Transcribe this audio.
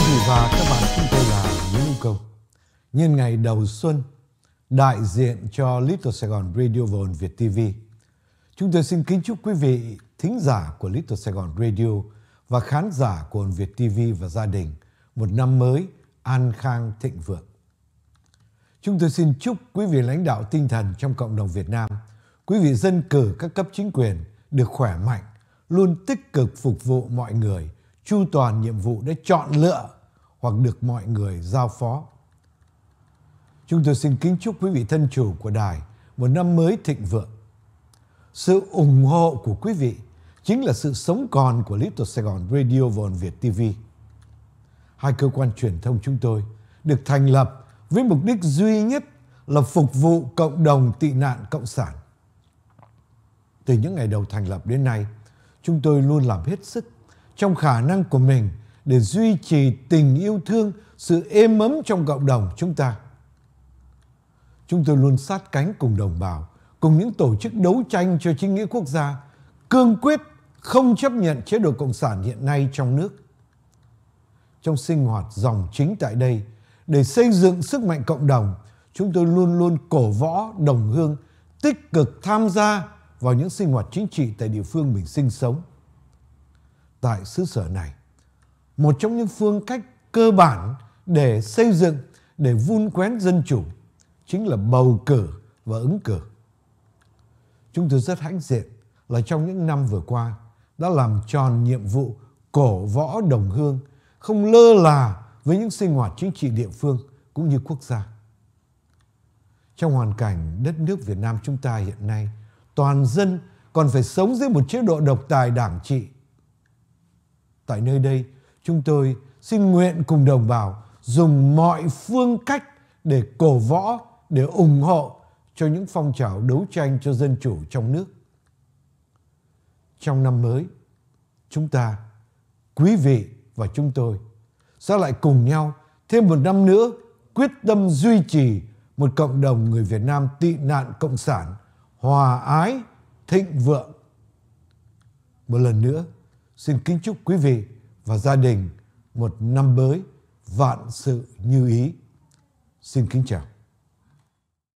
quý vị và các bạn, chúng tôi là Nguyễn Hữu Công. Nhân ngày đầu xuân, đại diện cho Little Sài Gòn Radio và Hồn Việt TV, chúng tôi xin kính chúc quý vị thính giả của Little Sài Gòn Radio và khán giả của Hồn Việt TV và gia đình một năm mới an khang thịnh vượng. Chúng tôi xin chúc quý vị lãnh đạo tinh thần trong cộng đồng Việt Nam, quý vị dân cử các cấp chính quyền được khỏe mạnh, luôn tích cực phục vụ mọi người – chu toàn nhiệm vụ để chọn lựa hoặc được mọi người giao phó. Chúng tôi xin kính chúc quý vị thân chủ của đài một năm mới thịnh vượng. Sự ủng hộ của quý vị chính là sự sống còn của Little Sài Gòn Radio và Việt TV. Hai cơ quan truyền thông chúng tôi được thành lập với mục đích duy nhất là phục vụ cộng đồng tị nạn cộng sản. Từ những ngày đầu thành lập đến nay, chúng tôi luôn làm hết sức trong khả năng của mình để duy trì tình yêu thương, sự êm ấm trong cộng đồng chúng ta. Chúng tôi luôn sát cánh cùng đồng bào, cùng những tổ chức đấu tranh cho chính nghĩa quốc gia, cương quyết không chấp nhận chế độ cộng sản hiện nay trong nước. Trong sinh hoạt dòng chính tại đây, để xây dựng sức mạnh cộng đồng, chúng tôi luôn luôn cổ võ đồng hương tích cực tham gia vào những sinh hoạt chính trị tại địa phương mình sinh sống tại xứ sở này. Một trong những phương cách cơ bản để xây dựng, để vun quén dân chủ chính là bầu cử và ứng cử. Chúng tôi rất hãnh diện là trong những năm vừa qua đã làm tròn nhiệm vụ cổ võ đồng hương, không lơ là với những sinh hoạt chính trị địa phương cũng như quốc gia. Trong hoàn cảnh đất nước Việt Nam chúng ta hiện nay, toàn dân còn phải sống dưới một chế độ độc tài đảng trị tại nơi đây, chúng tôi xin nguyện cùng đồng bào dùng mọi phương cách để cổ võ, để ủng hộ cho những phong trào đấu tranh cho dân chủ trong nước. Trong năm mới, chúng ta, quý vị và chúng tôi sẽ lại cùng nhau thêm một năm nữa quyết tâm duy trì một cộng đồng người Việt Nam tị nạn cộng sản, hòa ái, thịnh vượng. Một lần nữa, Xin kính chúc quý vị và gia đình một năm mới vạn sự như ý. Xin kính chào.